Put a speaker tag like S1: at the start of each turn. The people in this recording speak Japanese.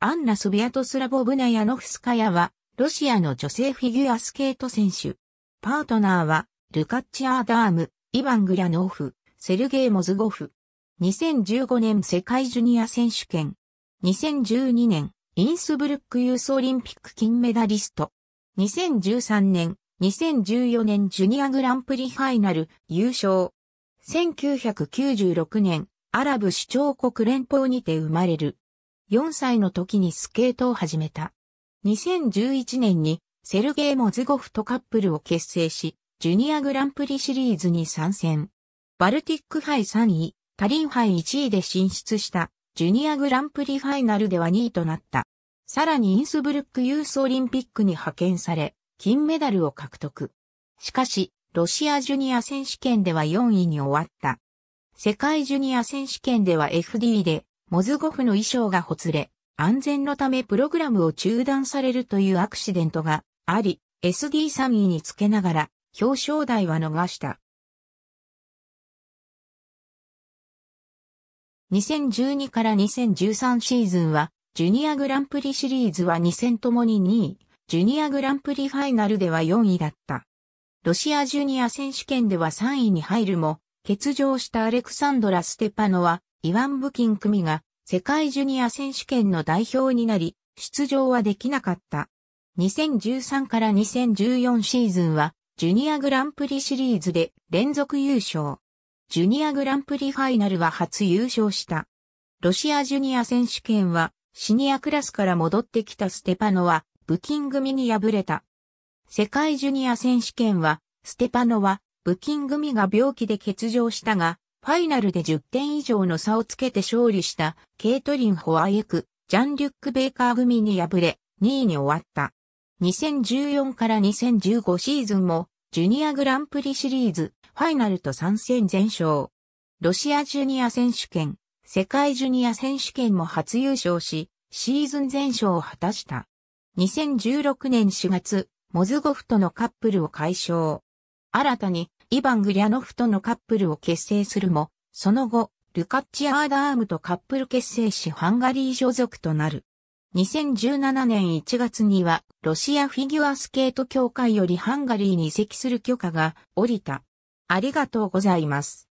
S1: アンナ・スビアトスラボ・ブナヤノフスカヤは、ロシアの女性フィギュアスケート選手。パートナーは、ルカッチ・アーダーム、イヴァン・グラノーフ、セルゲイ・モズゴフ。2015年世界ジュニア選手権。2012年、インスブルックユースオリンピック金メダリスト。2013年、2014年ジュニアグランプリファイナル優勝。1996年、アラブ首長国連邦にて生まれる。4歳の時にスケートを始めた。2011年にセルゲイ・モズゴフとカップルを結成し、ジュニアグランプリシリーズに参戦。バルティック杯3位、タリン杯1位で進出したジュニアグランプリファイナルでは2位となった。さらにインスブルックユースオリンピックに派遣され、金メダルを獲得。しかし、ロシアジュニア選手権では4位に終わった。世界ジュニア選手権では FD でモズゴフの衣装がほつれ、安全のためプログラムを中断されるというアクシデントがあり、SD3 位につけながら表彰台は逃した。
S2: 2012から2013
S1: シーズンは、ジュニアグランプリシリーズは2戦ともに2位、ジュニアグランプリファイナルでは4位だった。ロシアジュニア選手権では3位に入るも、欠場したアレクサンドラ・ステパノはイワン・ブキン組が世界ジュニア選手権の代表になり、出場はできなかった。2013から2014シーズンは、ジュニアグランプリシリーズで連続優勝。ジュニアグランプリファイナルは初優勝した。ロシアジュニア選手権は、シニアクラスから戻ってきたステパノは、ブキン組に敗れた。世界ジュニア選手権は、ステパノは、ブキン組が病気で欠場したが、ファイナルで10点以上の差をつけて勝利したケイトリン・ホワイエク、ジャンリュック・ベイカー組に敗れ2位に終わった。2014から2015シーズンもジュニアグランプリシリーズファイナルと3戦全勝。ロシアジュニア選手権、世界ジュニア選手権も初優勝し、シーズン全勝を果たした。2016年4月、モズゴフとのカップルを解消。新たにイヴァン・グリャノフとのカップルを結成するも、その後、ルカッチ・アーダームとカップル結成しハンガリー所属となる。2017年1月には、ロシアフィギュアスケート協会よりハンガリーに移籍する許可が下りた。ありがとうご
S2: ざいます。